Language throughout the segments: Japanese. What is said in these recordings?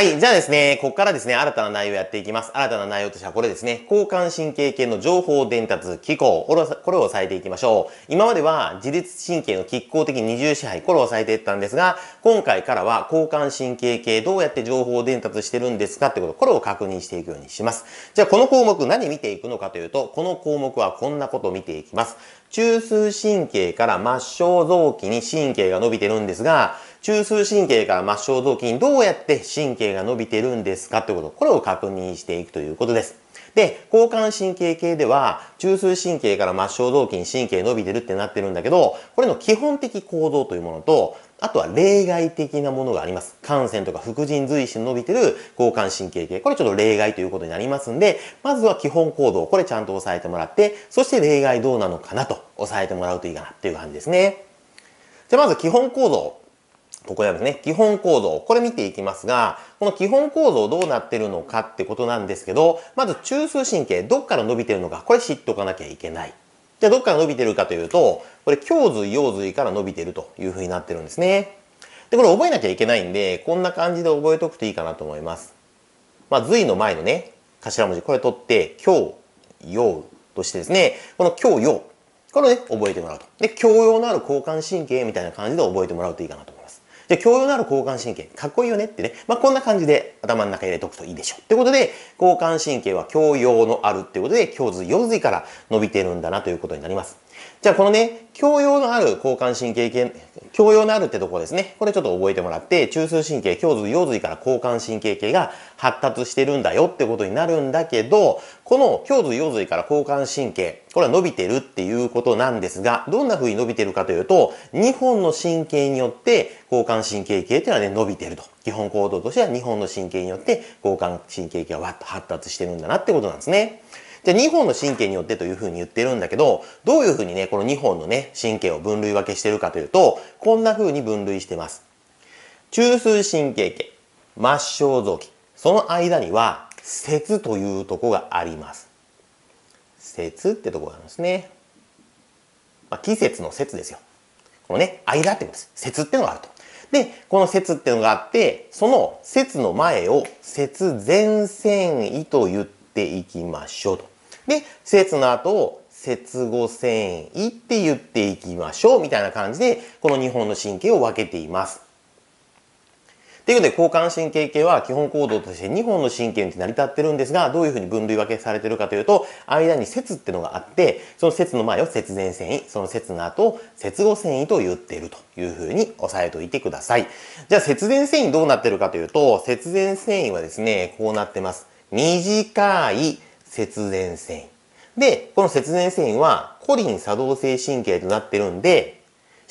はい。じゃあですね、ここからですね、新たな内容をやっていきます。新たな内容としてはこれですね、交感神経系の情報伝達、機構、これを押さえていきましょう。今までは自律神経の拮抗的二重支配、これを抑えていったんですが、今回からは交感神経系、どうやって情報伝達してるんですかってこと、これを確認していくようにします。じゃあこの項目何見ていくのかというと、この項目はこんなことを見ていきます。中枢神経から末梢臓器に神経が伸びてるんですが、中枢神経から末梢臓器にどうやって神経が伸びてるんですかってこと、これを確認していくということです。で、交感神経系では、中枢神経から末梢臓器に神経伸びてるってなってるんだけど、これの基本的構造というものと、あとは例外的なものがあります。感染とか副腎髄腫伸びてる交感神経系。これちょっと例外ということになりますんで、まずは基本行動、これちゃんと押さえてもらって、そして例外どうなのかなと押さえてもらうといいかなっていう感じですね。じゃあまず基本構造。ここではですね、基本構造、これ見ていきますが、この基本構造どうなってるのかってことなんですけど、まず中枢神経、どっから伸びてるのか、これ知っておかなきゃいけない。じゃあどっから伸びてるかというと、これ胸髄、腰髄から伸びてるというふうになってるんですね。で、これ覚えなきゃいけないんで、こんな感じで覚えとくといいかなと思います。まあ、髄の前のね、頭文字、これ取って、胸、腰としてですね、この胸、腰、これをね、覚えてもらうと。で、教養のある交感神経みたいな感じで覚えてもらうといいかなと思います。で、共用のある交感神経、かっこいいよねってね。まあ、こんな感じで頭の中入れておくといいでしょう。ってことで、交感神経は共用のあるってことで、胸通四髄から伸びてるんだなということになります。じゃあこのね、共用のある交感神経系、共用のあるってとこですね。これちょっと覚えてもらって、中枢神経、胸髄、腰髄から交感神経系が発達してるんだよってことになるんだけど、この胸髄、腰髄から交感神経、これは伸びてるっていうことなんですが、どんな風に伸びてるかというと、2本の神経によって交感神経系っていうのはね、伸びてると。基本行動としては2本の神経によって交感神経系がわっと発達してるんだなってことなんですね。じゃあ2本の神経によってというふうに言ってるんだけど、どういうふうにね、この2本のね、神経を分類分けしてるかというと、こんなふうに分類してます。中枢神経系、末梢臓器、その間には、節というとこがあります。節ってとこがあるんですね。まあ、季節の節ですよ。このね、間ってことです。節ってのがあると。で、この節っていうのがあって、その節の前を節前線位と言って、っていきましょうと。で、節の後を節繊維って言っていきましょうみたいな感じで、この2本の神経を分けています。ということで、交感神経系は基本行動として2本の神経に成り立ってるんですが、どういうふうに分類分けされてるかというと、間に節ってのがあって、その節の前を節前繊維、その節の後を節後繊維と言ってるというふうに押さえておいてください。じゃあ、節前繊維どうなってるかというと、節前繊維はですね、こうなってます。短い節電繊維。で、この節電繊維はコリン作動性神経となってるんで、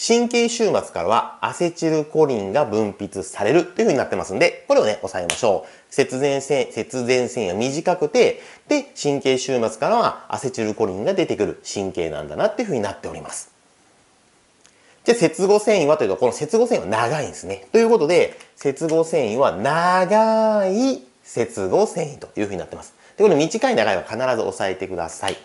神経終末からはアセチルコリンが分泌されるというふうになってますんで、これをね、抑えましょう。節電繊維、節電線は短くて、で、神経終末からはアセチルコリンが出てくる神経なんだなっていうふうになっております。じゃ、接合繊維はというと、この接合繊維は長いんですね。ということで、接合繊維は長い接合繊維というふうになってます。で、この短い長いは必ず押さえてください。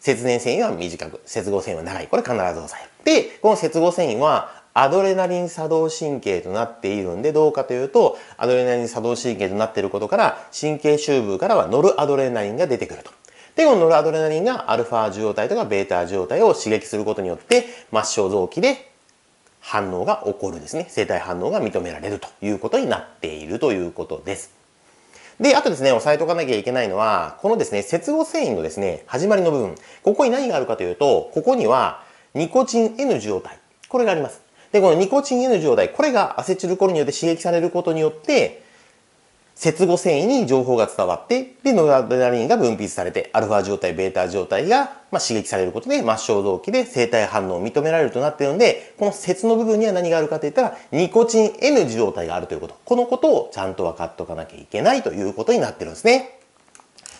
節電繊維は短く、接合繊維は長い。これ必ず押さえる。で、この接合繊維はアドレナリン作動神経となっているんで、どうかというと、アドレナリン作動神経となっていることから、神経周部からはノルアドレナリンが出てくると。で、このノルアドレナリンがアルファ受容体とかベータ受容体を刺激することによって、末梢臓器で反応が起こるですね生体反応が認められるということになっているということです。で、あとですね、押さえておかなきゃいけないのは、このですね、接合繊維のですね、始まりの部分。ここに何があるかというと、ここには、ニコチン N 状態。これがあります。で、このニコチン N 状態、これがアセチルコンによって刺激されることによって、接合繊維に情報が伝わって、で、ノルアドレナリンが分泌されて、アルファ状態、ベータ状態が、ま刺激されることで、末梢動機で生体反応を認められるとなっているので、この節の部分には何があるかといったら、ニコチン N 受動体があるということ。このことをちゃんと分かっておかなきゃいけないということになってるんですね。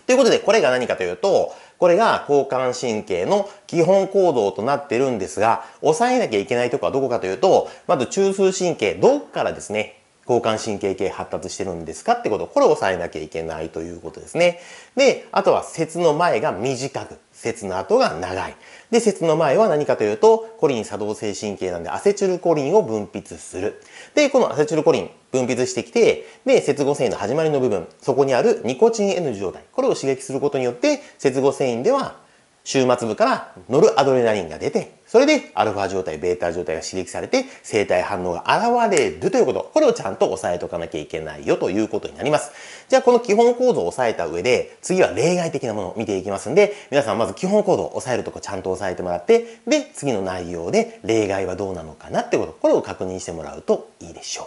ということで、これが何かというと、これが交感神経の基本行動となってるんですが、抑えなきゃいけないとこはどこかというと、まず中枢神経、どっからですね、交感神経系発達してるんですかってことこれを抑えなきゃいけないということですね。で、あとは節の前が短く、節の後が長い。で、節の前は何かというと、コリン作動性神経なんでアセチルコリンを分泌する。で、このアセチルコリン分泌してきて、で、接合繊維の始まりの部分、そこにあるニコチン N 状態、これを刺激することによって、接合繊維では終末部から乗るアドレナリンが出て、それでアルファ状態、ベータ状態が刺激されて、生体反応が現れるということ。これをちゃんと押さえとかなきゃいけないよということになります。じゃあ、この基本構造を押さえた上で、次は例外的なものを見ていきますんで、皆さんまず基本構造を押さえるとこちゃんと押さえてもらって、で、次の内容で例外はどうなのかなってこと。これを確認してもらうといいでしょう。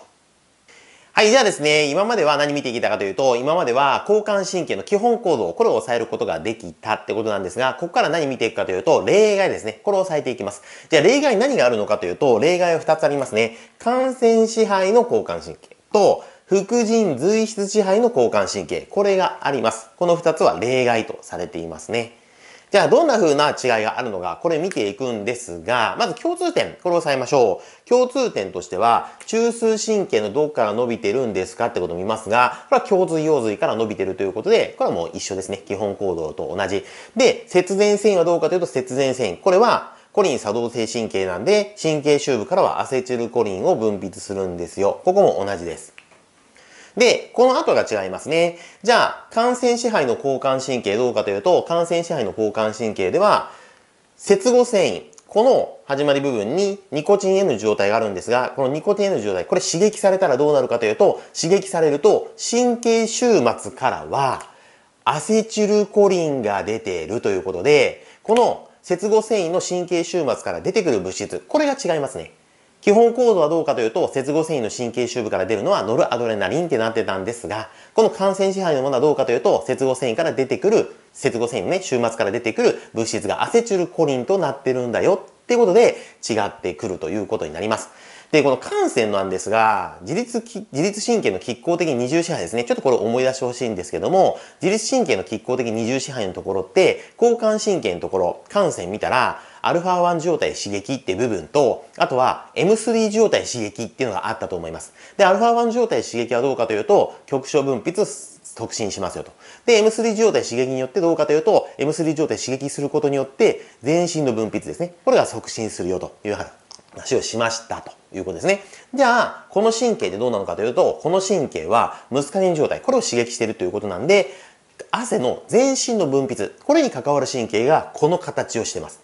はい、じゃあですね、今までは何見てきたかというと、今までは交感神経の基本構造、これを抑えることができたってことなんですが、ここから何見ていくかというと、例外ですね。これを抑えていきます。じゃあ例外何があるのかというと、例外は2つありますね。感染支配の交感神経と、副腎髄質支配の交感神経。これがあります。この2つは例外とされていますね。じゃあ、どんな風な違いがあるのか、これ見ていくんですが、まず共通点、これを押さえましょう。共通点としては、中枢神経のどこから伸びてるんですかってことを見ますが、これは胸髄腰髄から伸びてるということで、これはもう一緒ですね。基本行動と同じ。で、節前線はどうかというと、節前線。これは、コリン作動性神経なんで、神経周部からはアセチルコリンを分泌するんですよ。ここも同じです。で、この後が違いますね。じゃあ、感染支配の交感神経どうかというと、感染支配の交感神経では、接合繊維、この始まり部分にニコチン N 状態があるんですが、このニコチン N 状態、これ刺激されたらどうなるかというと、刺激されると神経終末からはアセチルコリンが出ているということで、この接合繊維の神経終末から出てくる物質、これが違いますね。基本構造はどうかというと、接合繊維の神経周部から出るのはノルアドレナリンってなってたんですが、この感染支配のものはどうかというと、接合繊維から出てくる、接合繊維のね、終末から出てくる物質がアセチルコリンとなってるんだよってことで違ってくるということになります。で、この感染なんですが、自律、自律神経の拮抗的二重支配ですね。ちょっとこれ思い出してほしいんですけども、自律神経の拮抗的二重支配のところって、交感神経のところ、汗腺見たら、アルファ1状態刺激って部分と、あとは M3 状態刺激っていうのがあったと思います。で、アルファ1状態刺激はどうかというと、局所分泌促進しますよと。で、M3 状態刺激によってどうかというと、M3 状態刺激することによって、全身の分泌ですね。これが促進するよという話をしましたということですね。じゃあ、この神経ってどうなのかというと、この神経はムスカリン状態、これを刺激しているということなんで、汗の全身の分泌、これに関わる神経がこの形をしています。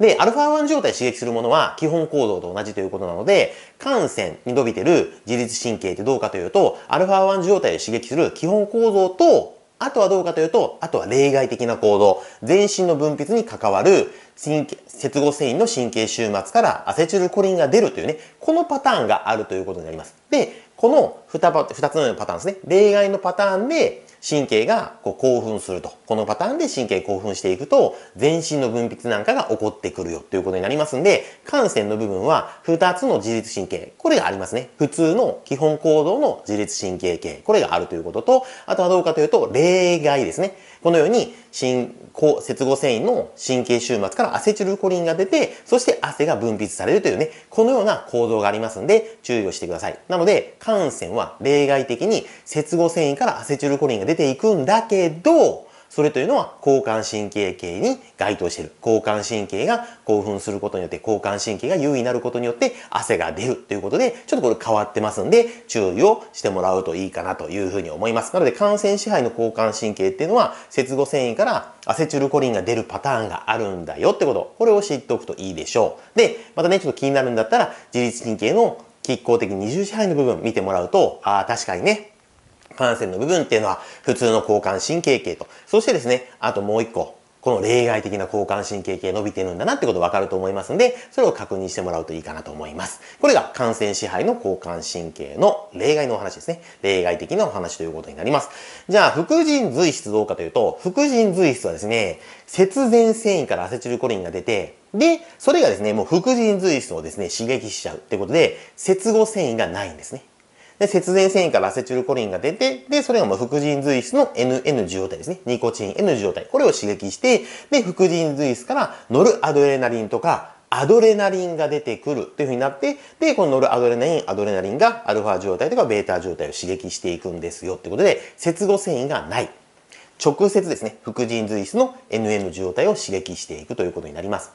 で、アルファ1状態刺激するものは基本構造と同じということなので、感染に伸びてる自律神経ってどうかというと、アルファ1状態を刺激する基本構造とあとはどうかというと、あとは例外的な行動、全身の分泌に関わる神経、接合繊維の神経終末からアセチルコリンが出るというね、このパターンがあるということになります。で、この 2, パ2つのパターンですね。例外のパターンで神経がこう興奮すると。このパターンで神経興奮していくと、全身の分泌なんかが起こってくるよということになりますんで、汗腺の部分は2つの自律神経。これがありますね。普通の基本行動の自律神経系。これがあるということと、あとはどうかというと、例外ですね。このように、新、接合繊維の神経終末からアセチルコリンが出て、そして汗が分泌されるというね、このような構造がありますんで、注意をしてください。なので、はは例外的に接合繊維からアセチルコリンが出ていくんだけど、それというのは交感神経系に該当している。交感神経が興奮することによって、交感神経が優位になることによって汗が出るということで、ちょっとこれ変わってますんで、注意をしてもらうといいかなというふうに思います。なので、感染支配の交感神経っていうのは、接合繊維からアセチルコリンが出るパターンがあるんだよってこと。これを知っておくといいでしょう。で、またね、ちょっと気になるんだったら、自律神経の拮抗的二重支配の部分見てもらうと、ああ、確かにね、感染の部分っていうのは普通の交感神経系と、そしてですね、あともう一個、この例外的な交感神経系伸びてるんだなってこと分かると思いますんで、それを確認してもらうといいかなと思います。これが感染支配の交感神経の例外のお話ですね。例外的なお話ということになります。じゃあ、副腎髄質どうかというと、副腎髄質はですね、節前繊維からアセチルコリンが出て、で、それがですね、もう副腎髄質をですね、刺激しちゃうってことで、接合繊維がないんですね。で、節税繊維からアセチルコリンが出て、で、それがもう副腎髄質の NN 受容体ですね。ニコチン N 受容体。これを刺激して、で、副腎髄質からノルアドレナリンとか、アドレナリンが出てくるというふうになって、で、このノルアドレナリン、アドレナリンがアルファ状態とかベータ状態を刺激していくんですよってことで、接合繊維がない。直接ですね、副腎髄質の NN 受容体を刺激していくということになります。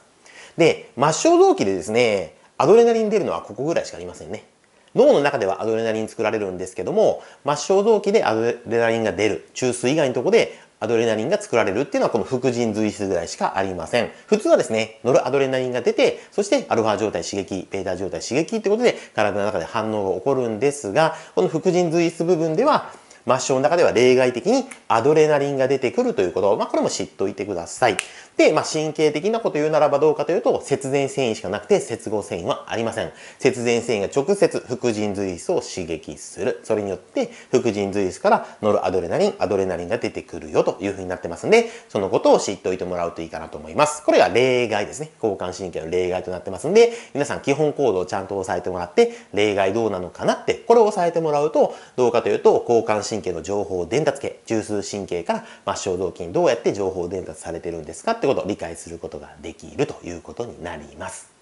で、末梢臓器でですね、アドレナリン出るのはここぐらいしかありませんね。脳の中ではアドレナリン作られるんですけども、末梢臓器でアドレナリンが出る、中枢以外のとこでアドレナリンが作られるっていうのはこの副腎髄質ぐらいしかありません。普通はですね、ノルアドレナリンが出て、そしてアルファ状態刺激、ベータ状態刺激ってことで体の中で反応が起こるんですが、この副腎髄質部分では末梢の中では例外的にアドレナリンが出てくるということ、を、まあ、これも知っておいてください。で、まあ、神経的なこと言うならばどうかというと、節前繊維しかなくて、接合繊維はありません。節前繊維が直接副腎髄質を刺激する。それによって、副腎髄質から乗るアドレナリン、アドレナリンが出てくるよというふうになってますんで、そのことを知っておいてもらうといいかなと思います。これが例外ですね。交感神経の例外となってますんで、皆さん基本行動をちゃんと押さえてもらって、例外どうなのかなって、これを押さえてもらうと、どうかというと、交感神経神経の情報伝達系、中枢神経から末梢動にどうやって情報伝達されてるんですかってことを理解することができるということになります。